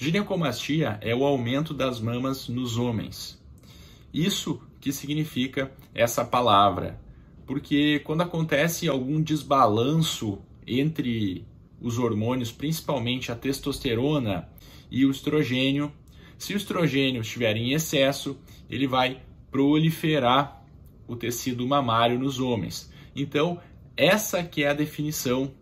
Ginecomastia é o aumento das mamas nos homens. Isso que significa essa palavra, porque quando acontece algum desbalanço entre os hormônios, principalmente a testosterona e o estrogênio, se o estrogênio estiver em excesso, ele vai proliferar o tecido mamário nos homens. Então, essa que é a definição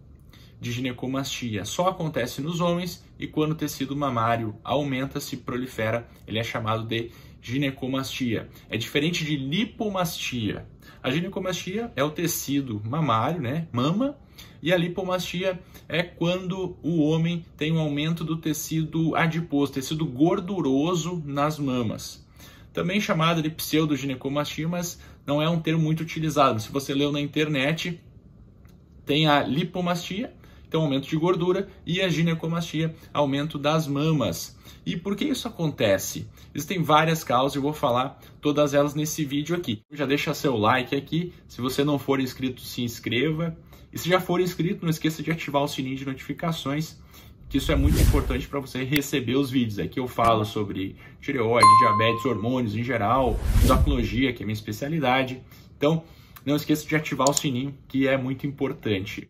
de ginecomastia só acontece nos homens e quando o tecido mamário aumenta, se prolifera, ele é chamado de ginecomastia. É diferente de lipomastia. A ginecomastia é o tecido mamário, né, mama, e a lipomastia é quando o homem tem um aumento do tecido adiposo, tecido gorduroso nas mamas. Também chamada de pseudoginecomastia, mas não é um termo muito utilizado. Se você leu na internet, tem a lipomastia, então, aumento de gordura e a ginecomastia, aumento das mamas. E por que isso acontece? Existem várias causas e vou falar todas elas nesse vídeo aqui. Já deixa seu like aqui, se você não for inscrito, se inscreva. E se já for inscrito, não esqueça de ativar o sininho de notificações, que isso é muito importante para você receber os vídeos. Aqui eu falo sobre tireoide, diabetes, hormônios em geral, endocrinologia, que é minha especialidade. Então, não esqueça de ativar o sininho, que é muito importante.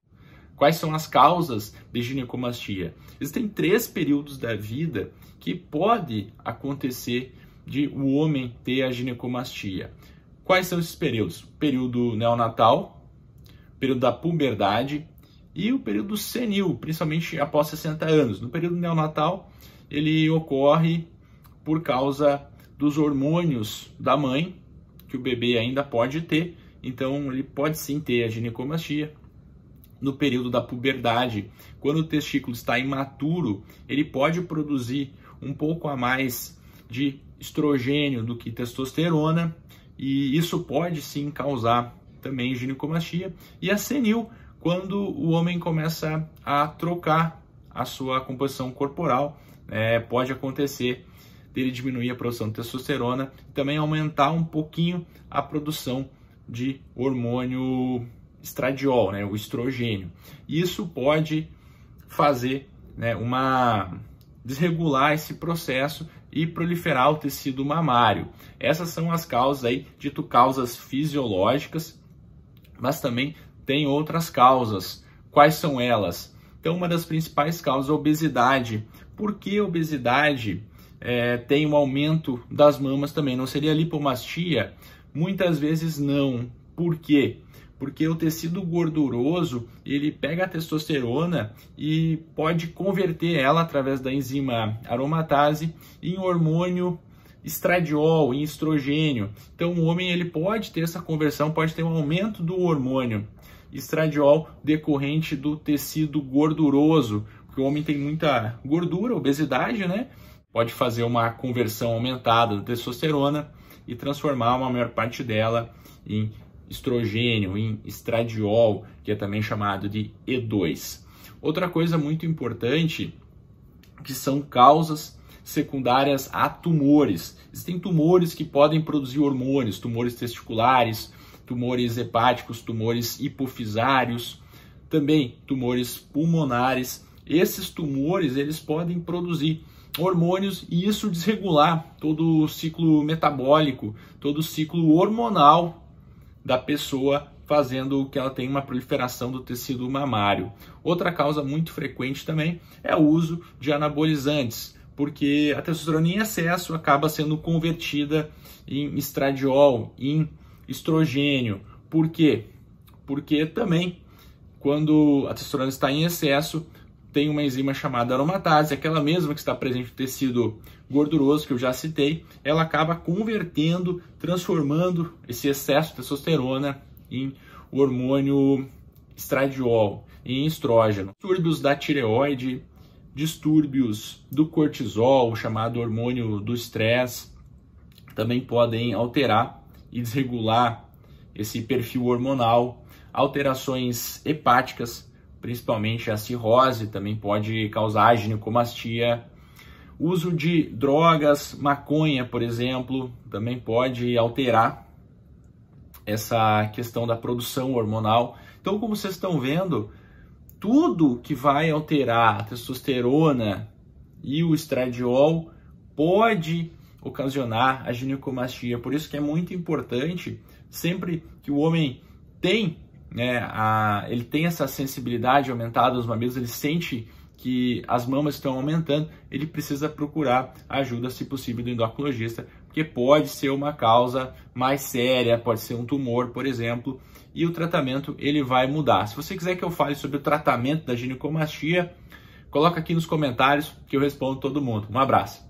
Quais são as causas de ginecomastia? Existem três períodos da vida que pode acontecer de o homem ter a ginecomastia. Quais são esses períodos? Período neonatal, período da puberdade e o período senil, principalmente após 60 anos. No período neonatal, ele ocorre por causa dos hormônios da mãe, que o bebê ainda pode ter, então ele pode sim ter a ginecomastia, no período da puberdade. Quando o testículo está imaturo, ele pode produzir um pouco a mais de estrogênio do que testosterona, e isso pode sim causar também ginecomastia. E a senil, quando o homem começa a trocar a sua composição corporal, é, pode acontecer dele diminuir a produção de testosterona e também aumentar um pouquinho a produção de hormônio estradiol, né, o estrogênio. Isso pode fazer né, uma desregular esse processo e proliferar o tecido mamário. Essas são as causas aí, dito causas fisiológicas, mas também tem outras causas. Quais são elas? Então, uma das principais causas é a obesidade. Por que obesidade é, tem um aumento das mamas também? Não seria lipomastia? Muitas vezes não. Por quê? porque o tecido gorduroso ele pega a testosterona e pode converter ela através da enzima aromatase em hormônio estradiol, em estrogênio. Então o homem ele pode ter essa conversão, pode ter um aumento do hormônio estradiol decorrente do tecido gorduroso, porque o homem tem muita gordura, obesidade, né? Pode fazer uma conversão aumentada da testosterona e transformar uma maior parte dela em estrogênio, em estradiol, que é também chamado de E2. Outra coisa muito importante que são causas secundárias a tumores. Existem tumores que podem produzir hormônios, tumores testiculares, tumores hepáticos, tumores hipofisários, também tumores pulmonares. Esses tumores, eles podem produzir hormônios e isso desregular todo o ciclo metabólico, todo o ciclo hormonal da pessoa fazendo que ela tenha uma proliferação do tecido mamário. Outra causa muito frequente também é o uso de anabolizantes, porque a testosterona em excesso acaba sendo convertida em estradiol, em estrogênio. Por quê? Porque também, quando a testosterona está em excesso, tem uma enzima chamada aromatase, aquela mesma que está presente no tecido gorduroso que eu já citei, ela acaba convertendo, transformando esse excesso de testosterona em hormônio estradiol, em estrógeno. Distúrbios da tireoide, distúrbios do cortisol, chamado hormônio do estresse, também podem alterar e desregular esse perfil hormonal, alterações hepáticas, principalmente a cirrose, também pode causar ginecomastia. Uso de drogas, maconha, por exemplo, também pode alterar essa questão da produção hormonal. Então, como vocês estão vendo, tudo que vai alterar a testosterona e o estradiol pode ocasionar a ginecomastia. Por isso que é muito importante sempre que o homem tem né, a, ele tem essa sensibilidade aumentada aos mamilos, ele sente que as mamas estão aumentando, ele precisa procurar ajuda, se possível, do endocrinologista, porque pode ser uma causa mais séria, pode ser um tumor, por exemplo, e o tratamento ele vai mudar. Se você quiser que eu fale sobre o tratamento da ginecomastia, coloca aqui nos comentários que eu respondo todo mundo. Um abraço.